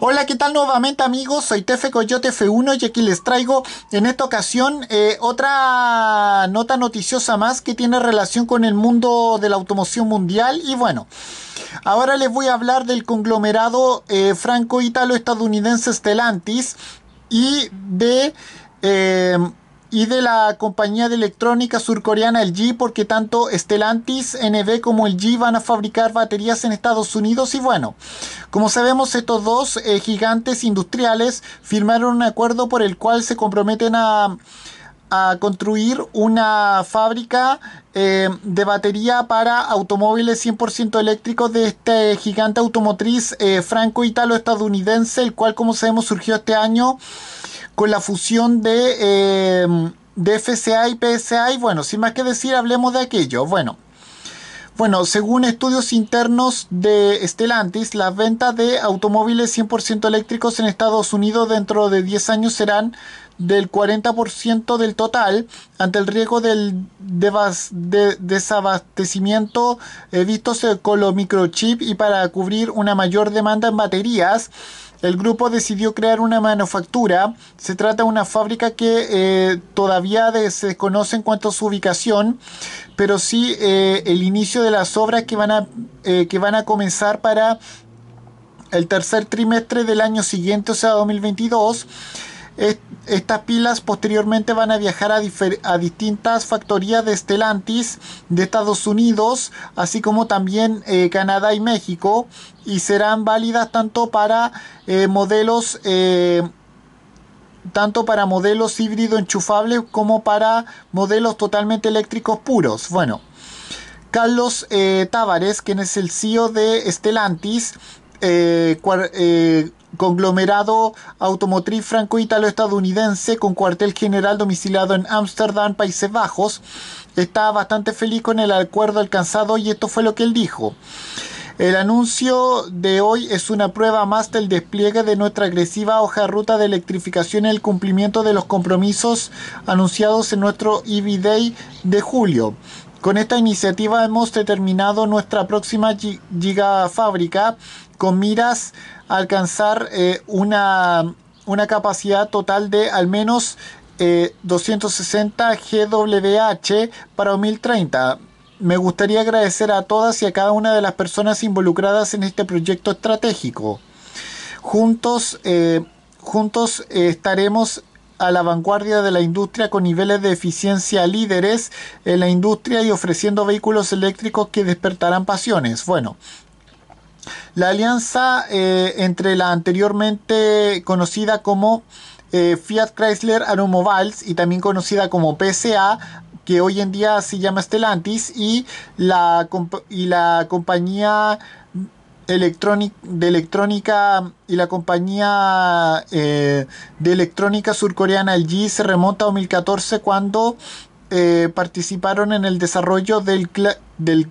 Hola, ¿qué tal nuevamente amigos? Soy Tefe Coyote F1 y aquí les traigo en esta ocasión eh, otra nota noticiosa más que tiene relación con el mundo de la automoción mundial y bueno. Ahora les voy a hablar del conglomerado eh, franco-italo-estadounidense Stellantis y de eh, y de la compañía de electrónica surcoreana LG porque tanto Stellantis, NV como LG van a fabricar baterías en Estados Unidos y bueno, como sabemos estos dos eh, gigantes industriales firmaron un acuerdo por el cual se comprometen a, construir una fábrica eh, de batería para automóviles 100% eléctricos de este gigante automotriz eh, franco-italo-estadounidense, el cual como sabemos surgió este año con la fusión de, em, de FCA y PSA. Y bueno, sin más que decir, hablemos de aquello. Bueno. Bueno, según estudios internos de Stellantis, la venta de automóviles 100% eléctricos en Estados Unidos dentro de 10 años serán del 40% del total ante el riesgo del desabastecimiento eh, visto con los microchips... y para cubrir una mayor demanda en baterías. El grupo decidió crear una manufactura. Se trata de una fábrica que eh, todavía se desconoce en cuanto a su ubicación, pero sí eh, el inicio de las obras que van a, que van a comenzar para el tercer trimestre del año siguiente, o sea, 2022 estas pilas posteriormente van a viajar a, a, distintas factorías de Stellantis de Estados Unidos, así como también eh, Canadá y México, y serán válidas tanto para eh, modelos eh, tanto para modelos híbrido enchufables como para modelos totalmente eléctricos puros. Bueno, Carlos Tavares, quien es el CEO de Stellantis, eh, eh, conglomerado automotriz franco-italo-estadounidense con cuartel general domiciliado en Ámsterdam, Países Bajos, está bastante feliz con el acuerdo alcanzado y esto fue lo que él dijo. El anuncio de hoy es una prueba más del despliegue de nuestra agresiva hoja ruta de electrificación y el cumplimiento de los compromisos anunciados en nuestro EV Day de julio. Con esta iniciativa hemos determinado nuestra próxima gigafábrica con miras a alcanzar eh, una, una, capacidad total de al menos 260 eh, GWH para 2030. Me gustaría agradecer a todas y a cada una de las personas involucradas en este proyecto estratégico. Juntos, eh, juntos estaremos a la vanguardia de la industria con niveles de eficiencia líderes en la industria y ofreciendo vehículos eléctricos que despertarán pasiones. Bueno, la alianza eh, entre la anteriormente conocida como eh, Fiat Chrysler Aeromobiles y también conocida como PSA, que hoy en día se llama Stellantis, y la, compañía de electrónica y la compañía eh, de electrónica surcoreana LG se remonta a 2014 cuando eh, participaron en el desarrollo del,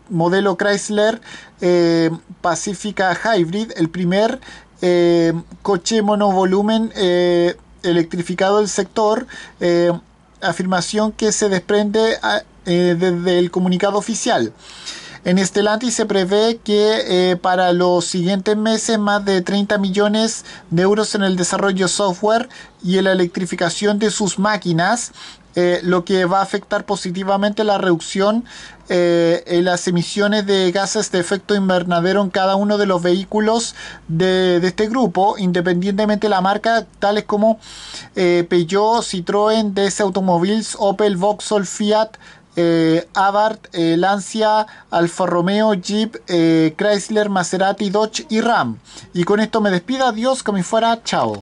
modelo Chrysler eh, Pacifica Hybrid, el primer eh, coche monovolumen electrificado del sector, afirmación que se desprende desde el comunicado oficial. En Stellantis se prevé que para los siguientes meses más de 30 millones de euros en el desarrollo software y en la electrificación de sus máquinas eh, lo que va a afectar positivamente la reducción eh, en las emisiones de gases de efecto invernadero en cada uno de los vehículos de, este grupo, independientemente de la marca, tales como eh, Peugeot, Citroën, DS Automobiles, Opel, Vauxhall, Fiat, eh, Abarth, eh, Lancia, Alfa Romeo, Jeep, Chrysler, Maserati, Dodge y Ram. Y con esto me despido, adiós, como fuera, chao.